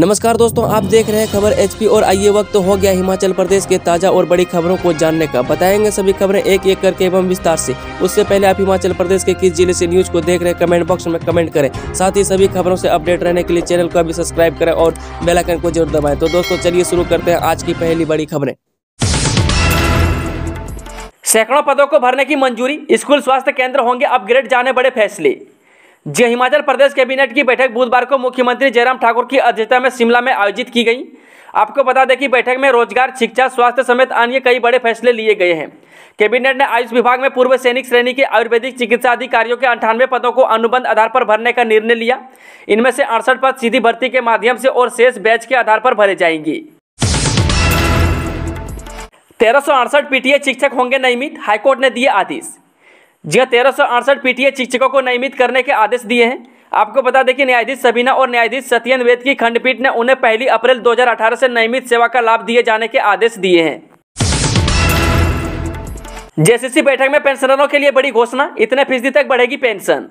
नमस्कार दोस्तों आप देख रहे हैं खबर एचपी और आइए वक्त हो गया हिमाचल प्रदेश के ताजा और बड़ी खबरों को जानने का बताएंगे सभी खबरें एक एक करके एवं विस्तार से उससे पहले आप हिमाचल प्रदेश के किस जिले से न्यूज को देख रहे हैं कमेंट बॉक्स में कमेंट करें साथ ही सभी खबरों से अपडेट रहने के लिए चैनल को अभी सब्सक्राइब करें और बेलाइकन को जरूर दबाए तो दोस्तों चलिए शुरू करते हैं आज की पहली बड़ी खबरें सैकड़ों पदों को भरने की मंजूरी स्कूल स्वास्थ्य केंद्र होंगे अपग्रेड जाने बड़े फैसले जय हिमाचल प्रदेश कैबिनेट की बैठक बुधवार को मुख्यमंत्री जयराम ठाकुर की अध्यक्षता में शिमला में आयोजित की गई आपको बता दें कि बैठक में रोजगार शिक्षा स्वास्थ्य समेत अन्य कई बड़े फैसले लिए गए हैं कैबिनेट ने आयुष विभाग में पूर्व सैनिक श्रेणी के आयुर्वेदिक चिकित्सा अधिकारियों के अंठानवे पदों को अनुबंध आधार पर भरने का निर्णय लिया इनमें से अड़सठ पद सीधी भर्ती के माध्यम से और शेष बैच के आधार पर भरे जाएंगे तेरह सौ अड़सठ पीटीए शिक्षक होंगे नियमित हाईकोर्ट ने दिए आदेश जी तेरह सौ अड़सठ पीटीए शिक्षकों को नियमित करने के आदेश दिए हैं आपको बता दें कि न्यायाधीश सबीना और न्यायाधीश सत्यन वेद की खंडपीठ ने उन्हें पहली अप्रैल 2018 से नियमित सेवा का लाभ दिए जाने के आदेश दिए हैं जेसीसी बैठक में पेंशनरों के लिए बड़ी घोषणा इतने फीसदी तक बढ़ेगी पेंशन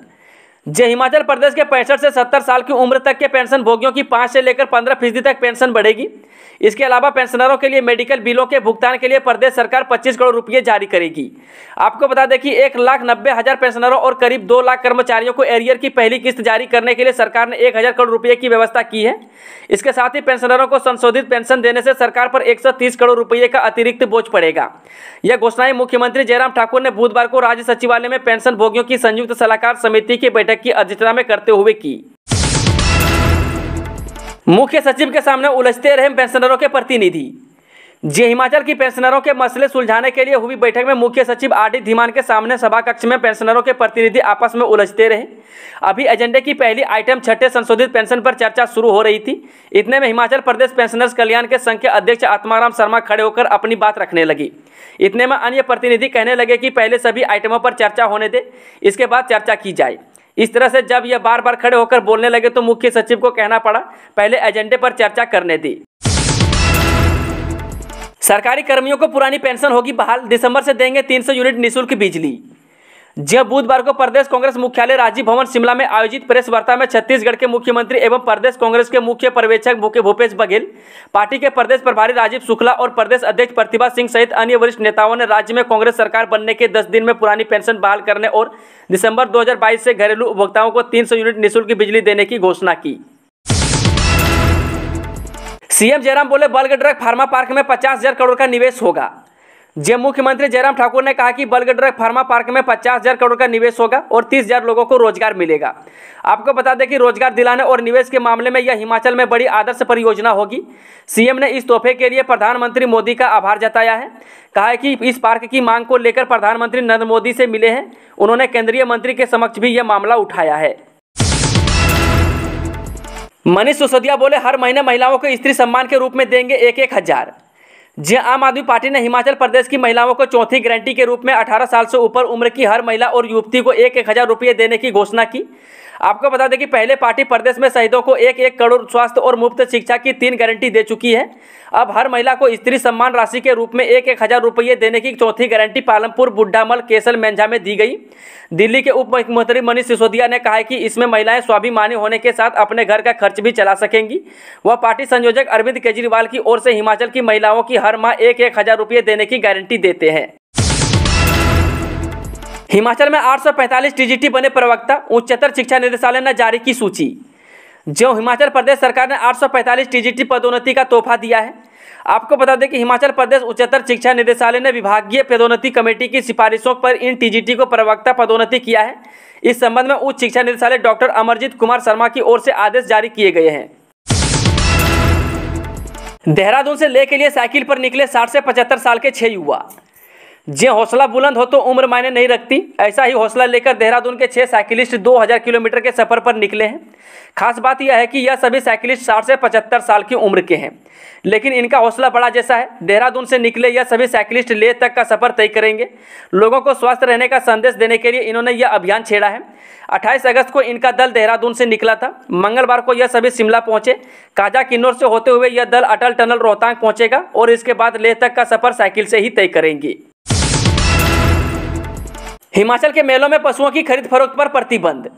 जय हिमाचल प्रदेश के पैंसठ से सत्तर साल की उम्र तक के पेंशन भोगियों की पाँच से लेकर पंद्रह फीसदी तक पेंशन बढ़ेगी इसके अलावा पेंशनरों के लिए मेडिकल बिलों के भुगतान के लिए प्रदेश सरकार पच्चीस करोड़ रुपये जारी करेगी आपको बता दें कि एक लाख नब्बे हज़ार पेंशनरों और करीब दो लाख कर्मचारियों को एरियर की पहली किस्त जारी करने के लिए सरकार ने एक हज़ार करोड़ रुपये की व्यवस्था की है इसके साथ ही पेंशनरों को संशोधित पेंशन देने से सरकार पर एक करोड़ रुपये का अतिरिक्त बोझ पड़ेगा यह घोषणाएं मुख्यमंत्री जयराम ठाकुर ने बुधवार को राज्य सचिवालय में पेंशन भोगियों की संयुक्त सलाहकार समिति की बैठक बैठक की अध्यक्षता में करते हुए की मुख्य सचिव के सामने उलझते रहे पेंशनरों के प्रतिनिधि जे हिमाचल की पेंशनरों के मसले सुलझाने के लिए हुई बैठक में मुख्य सचिव आर डी धीमान के सामने सभा कक्ष में पेंशनरों के प्रतिनिधि आपस में उलझते रहे अभी एजेंडे की पहली आइटम छठे संशोधित पेंशन पर चर्चा शुरू हो रही थी इतने में हिमाचल प्रदेश पेंशनर्स कल्याण के संघ के अध्यक्ष आत्माराम शर्मा खड़े होकर अपनी बात रखने लगी इतने में अन्य प्रतिनिधि कहने लगे कि पहले सभी आइटमों पर चर्चा होने दे इसके बाद चर्चा की जाए इस तरह से जब यह बार बार खड़े होकर बोलने लगे तो मुख्य सचिव को कहना पड़ा पहले एजेंडे पर चर्चा करने दी सरकारी कर्मियों को पुरानी पेंशन होगी बहाल दिसंबर से देंगे 300 यूनिट निशुल्क बिजली जब बुधवार को प्रदेश कांग्रेस मुख्यालय राजीव भवन शिमला में आयोजित प्रेस वार्ता में छत्तीसगढ़ के मुख्यमंत्री एवं प्रदेश कांग्रेस के मुख्य पर्यवेक्षक भूपेश बघेल पार्टी के प्रदेश प्रभारी राजीव शुक्ला और प्रदेश अध्यक्ष प्रतिभा सिंह सहित अन्य वरिष्ठ नेताओं ने राज्य में कांग्रेस सरकार बनने के दस दिन में पुरानी पेंशन बहाल करने और दिसंबर दो से घरेलू उपभोक्ताओं को तीन यूनिट निःशुल्क बिजली देने की घोषणा की सीएम जयराम बोले बल्गड्रग फार्मा पार्क में पचास हजार करोड़ का निवेश होगा जब मुख्यमंत्री जयराम ठाकुर ने कहा कि बलगडरा फार्मा पार्क में पचास हजार करोड़ का निवेश होगा और तीस हजार लोगों को रोजगार मिलेगा आपको बता दें कि रोजगार दिलाने और निवेश के मामले में यह हिमाचल में बड़ी आदर्श परियोजना होगी सीएम ने इस तोहफे के लिए प्रधानमंत्री मोदी का आभार जताया है कहा है कि इस पार्क की मांग को लेकर प्रधानमंत्री नरेंद्र मोदी से मिले हैं उन्होंने केंद्रीय मंत्री के समक्ष भी यह मामला उठाया है मनीष सिसोदिया बोले हर महीने महिलाओं को स्त्री सम्मान के रूप में देंगे एक एक हजार जी आम आदमी पार्टी ने हिमाचल प्रदेश की महिलाओं को चौथी गारंटी के रूप में 18 साल से ऊपर उम्र की हर महिला और युवती को एक एक हज़ार रुपये देने की घोषणा की आपको बता दें कि पहले पार्टी प्रदेश में शहीदों को एक एक करोड़ स्वास्थ्य और मुफ्त शिक्षा की तीन गारंटी दे चुकी है अब हर महिला को स्त्री सम्मान राशि के रूप में एक एक हजार रुपये देने की चौथी गारंटी पालमपुर बुड्ढामल केसल मेंझा में दी गई दिल्ली के उप मुख्यमंत्री मनीष सिसोदिया ने कहा कि इसमें महिलाएं स्वाभिमानी होने के साथ अपने घर का खर्च भी चला सकेंगी वह पार्टी संयोजक अरविंद केजरीवाल की ओर से हिमाचल की महिलाओं की हर माह एक एक हजार रुपये देने की गारंटी देते हैं हिमाचल में 845 टीजीटी बने प्रवक्ता उच्चतर शिक्षा निदेशालय ने जारी की सूची जो हिमाचल प्रदेश सरकार ने 845 टीजीटी पदोन्नति का तोहफा दिया है आपको बता दें कि हिमाचल प्रदेश उच्चतर शिक्षा निदेशालय ने विभागीय पदोन्नति कमेटी की सिफारिशों पर इन टीजीटी को प्रवक्ता पदोन्नति किया है इस संबंध में उच्च शिक्षा निदेशालय डॉक्टर अमरजीत कुमार शर्मा की ओर से आदेश जारी किए गए हैं देहरादून से ले के लिए साइकिल पर निकले 60 से 75 साल के छह युवा जो हौसला बुलंद हो तो उम्र मायने नहीं रखती ऐसा ही हौसला लेकर देहरादून के छः साइकिलिस्ट 2000 किलोमीटर के सफ़र पर निकले हैं खास बात यह है कि यह सभी साइकिलिस्ट 60 से 75 साल की उम्र के हैं लेकिन इनका हौसला बड़ा जैसा है देहरादून से निकले यह सभी साइकिलिस्ट लेह तक का सफ़र तय करेंगे लोगों को स्वस्थ रहने का संदेश देने के लिए इन्होंने यह अभियान छेड़ा है अट्ठाईस अगस्त को इनका दल देहरादून से निकला था मंगलवार को यह सभी शिमला पहुंचे काजा किन्नौर से होते हुए यह दल अटल टनल रोहतांग पहुंचेगा और इसके बाद लेह तक का सफ़र साइकिल से ही तय करेंगी हिमाचल के मेलों में पशुओं की खरीद फरोख्त पर प्रतिबंध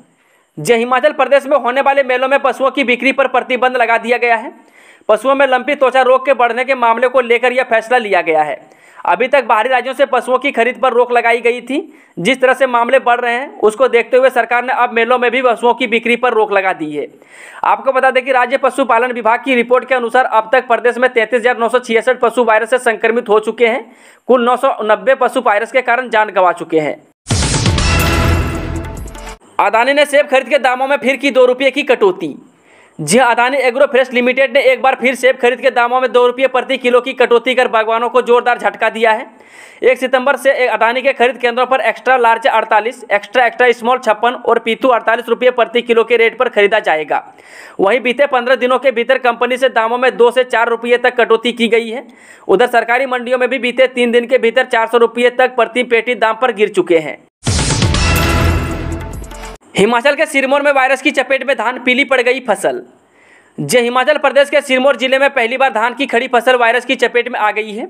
जय हिमाचल प्रदेश में होने वाले मेलों में पशुओं की बिक्री पर प्रतिबंध लगा दिया गया है पशुओं में लंपी त्वचा रोग के बढ़ने के मामले को लेकर यह फैसला लिया गया है अभी तक बाहरी राज्यों से पशुओं की खरीद पर रोक लगाई गई थी जिस तरह से मामले बढ़ रहे हैं उसको देखते हुए सरकार ने अब मेलों में भी पशुओं की बिक्री पर रोक लगा दी है आपको बता दें कि राज्य पशुपालन विभाग की रिपोर्ट के अनुसार अब तक प्रदेश में तैंतीस पशु वायरस से संक्रमित हो चुके हैं कुल नौ पशु वायरस के कारण जान गंवा चुके हैं अदानी ने सेब खरीद के दामों में फिर की दो रुपये की कटौती जी हाँ, अदानी एग्रो फ्रेश लिमिटेड ने एक बार फिर सेब खरीद के दामों में दो रुपये प्रति किलो की कटौती कर बागवानों को जोरदार झटका दिया है एक सितंबर से अदानी के खरीद केंद्रों पर extra large 48, extra extra small छप्पन और पीतू अड़तालीस रुपये प्रति किलो के रेट पर खरीदा जाएगा वहीं बीते पंद्रह दिनों के भीतर कंपनी से दामों में दो से चार रुपये तक कटौती की गई है उधर सरकारी मंडियों में भी बीते तीन दिन के भीतर चार सौ रुपये तक प्रति पेटी दाम पर गिर चुके हैं हिमाचल के सिरमौर में वायरस की चपेट में धान पीली पड़ गई फसल जय हिमाचल प्रदेश के सिरमौर जिले में पहली बार धान की खड़ी फसल वायरस की चपेट में आ गई है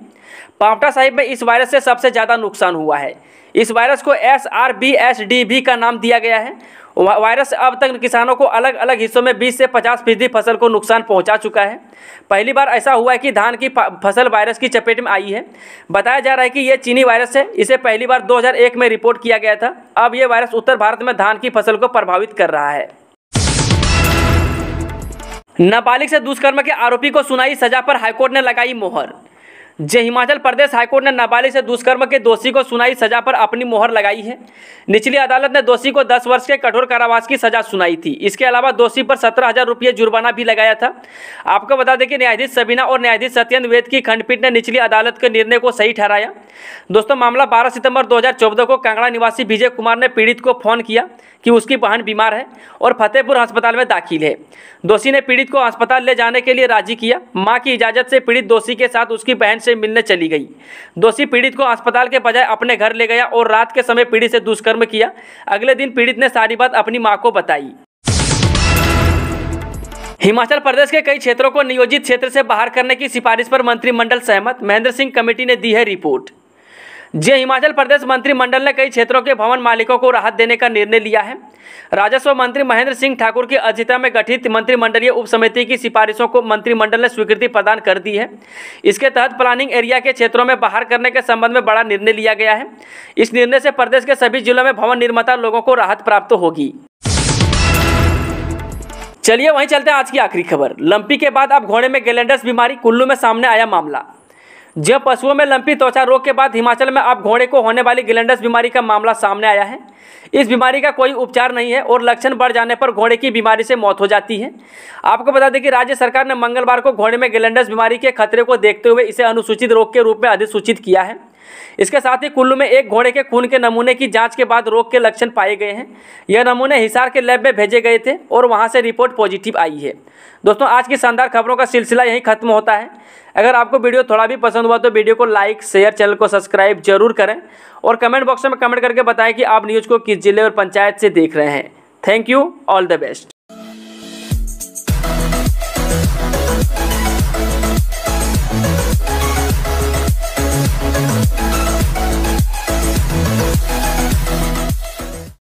पावटा साहिब में इस वायरस से सबसे ज़्यादा नुकसान हुआ है इस वायरस को S R B S D B का नाम दिया गया है वायरस अब तक किसानों को अलग अलग हिस्सों में 20 से 50 फीसदी फसल को नुकसान पहुंचा चुका है पहली बार ऐसा हुआ है कि धान की फसल वायरस की चपेट में आई है बताया जा रहा है कि यह चीनी वायरस है इसे पहली बार 2001 में रिपोर्ट किया गया था अब यह वायरस उत्तर भारत में धान की फसल को प्रभावित कर रहा है नाबालिग से दुष्कर्म के आरोपी को सुनाई सजा पर हाईकोर्ट ने लगाई मोहर जय हिमाचल प्रदेश हाईकोर्ट ने नाबालिग से दुष्कर्म के दोषी को सुनाई सजा पर अपनी मोहर लगाई है निचली अदालत ने दोषी को 10 वर्ष के कठोर कारावास की सजा सुनाई थी इसके अलावा दोषी पर सत्रह हजार रुपये जुर्माना भी लगाया था आपको बता दें कि न्यायाधीश सबीना और न्यायाधीश सत्येंद्र वेद की खंडपीठ ने निचली अदालत के निर्णय को सही ठहराया दोस्तों मामला 12 सितंबर 2014 को कांगड़ा निवासी विजय कुमार ने पीड़ित को फ़ोन किया कि उसकी बहन बीमार है और फतेहपुर अस्पताल में दाखिल है दोषी ने पीड़ित को अस्पताल ले जाने के लिए राजी किया मां की इजाज़त से पीड़ित दोषी के साथ उसकी बहन से मिलने चली गई दोषी पीड़ित को अस्पताल के बजाय अपने घर ले गया और रात के समय पीड़ित से दुष्कर्म किया अगले दिन पीड़ित ने सारी बात अपनी माँ को बताई हिमाचल प्रदेश के कई क्षेत्रों को नियोजित क्षेत्र से बाहर करने की सिफारिश पर मंत्रिमंडल सहमत महेंद्र सिंह कमेटी ने दी है रिपोर्ट जे हिमाचल प्रदेश मंत्रिमंडल ने कई क्षेत्रों के भवन मालिकों को राहत देने का निर्णय लिया है राजस्व मंत्री महेंद्र सिंह ठाकुर की अध्यक्षता में गठित मंत्रिमंडलीय उप समिति की सिफारिशों को मंत्रिमंडल ने स्वीकृति प्रदान कर दी है इसके तहत प्लानिंग एरिया के क्षेत्रों में बाहर करने के संबंध में बड़ा निर्णय लिया गया है इस निर्णय से प्रदेश के सभी जिलों में भवन निर्माता लोगों को राहत प्राप्त होगी चलिए वहीं चलते हैं आज की आखिरी खबर लंपी के बाद अब घोड़े में गैलेंडर्स बीमारी कुल्लू में सामने आया मामला जब पशुओं में लंपी त्वचा रोग के बाद हिमाचल में अब घोड़े को होने वाली गिलेंडस बीमारी का मामला सामने आया है इस बीमारी का कोई उपचार नहीं है और लक्षण बढ़ जाने पर घोड़े की बीमारी से मौत हो जाती है आपको बता दें कि राज्य सरकार ने मंगलवार को घोड़े में गिलेंडस बीमारी के खतरे को देखते हुए इसे अनुसूचित रोग के रूप में अधिसूचित किया है इसके साथ ही कुल्लू में एक घोड़े के खून के नमूने की जांच के बाद रोग के लक्षण पाए गए हैं यह नमूने हिसार के लैब में भेजे गए थे और वहां से रिपोर्ट पॉजिटिव आई है दोस्तों आज की शानदार खबरों का सिलसिला यहीं खत्म होता है अगर आपको वीडियो थोड़ा भी पसंद हुआ तो वीडियो को लाइक शेयर चैनल को सब्सक्राइब जरूर करें और कमेंट बॉक्स में कमेंट करके बताएं कि आप न्यूज़ को किस जिले और पंचायत से देख रहे हैं thank you all the best